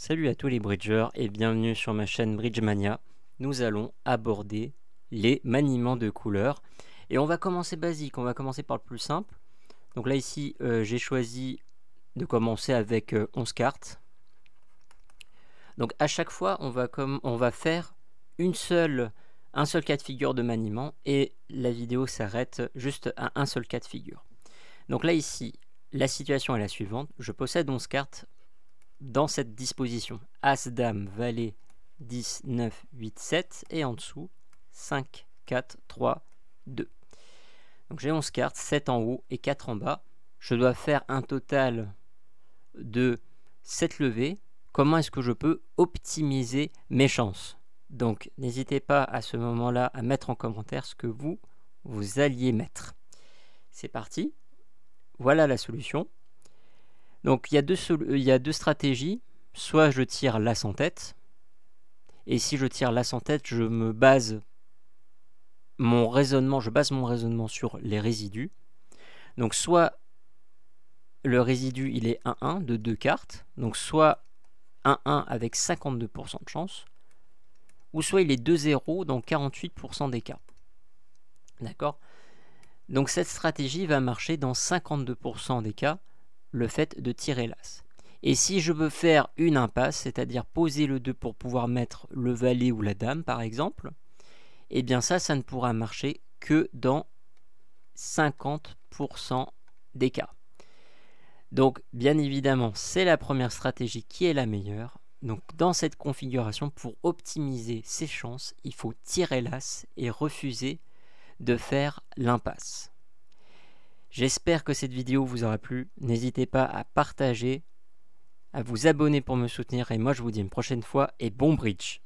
Salut à tous les bridgers et bienvenue sur ma chaîne Bridgemania. Nous allons aborder les maniements de couleurs et on va commencer basique, on va commencer par le plus simple. Donc là ici euh, j'ai choisi de commencer avec 11 euh, cartes. Donc à chaque fois on va, comme, on va faire une seule, un seul cas de figure de maniement et la vidéo s'arrête juste à un seul cas de figure. Donc là ici la situation est la suivante, je possède 11 cartes, dans cette disposition. As, Dame, Valet, 10, 9, 8, 7 et en dessous 5, 4, 3, 2. Donc j'ai 11 cartes, 7 en haut et 4 en bas. Je dois faire un total de 7 levées. Comment est-ce que je peux optimiser mes chances Donc n'hésitez pas à ce moment-là à mettre en commentaire ce que vous, vous alliez mettre. C'est parti. Voilà la solution. Donc il y, a deux euh, il deux stratégies. Soit je tire l'as en tête. Et si je tire l'as en tête, je me base mon raisonnement, je base mon raisonnement sur les résidus. Donc soit le résidu il est 1-1 de deux cartes, donc soit 1-1 avec 52% de chance, ou soit il est 2-0 dans 48% des cas. D'accord Donc cette stratégie va marcher dans 52% des cas, le fait de tirer l'As. Et si je veux faire une impasse, c'est-à-dire poser le 2 pour pouvoir mettre le valet ou la dame par exemple, eh bien ça, ça ne pourra marcher que dans 50% des cas. Donc bien évidemment, c'est la première stratégie qui est la meilleure. Donc dans cette configuration, pour optimiser ses chances, il faut tirer l'as et refuser de faire l'impasse. J'espère que cette vidéo vous aura plu. N'hésitez pas à partager, à vous abonner pour me soutenir. Et moi, je vous dis une prochaine fois et bon bridge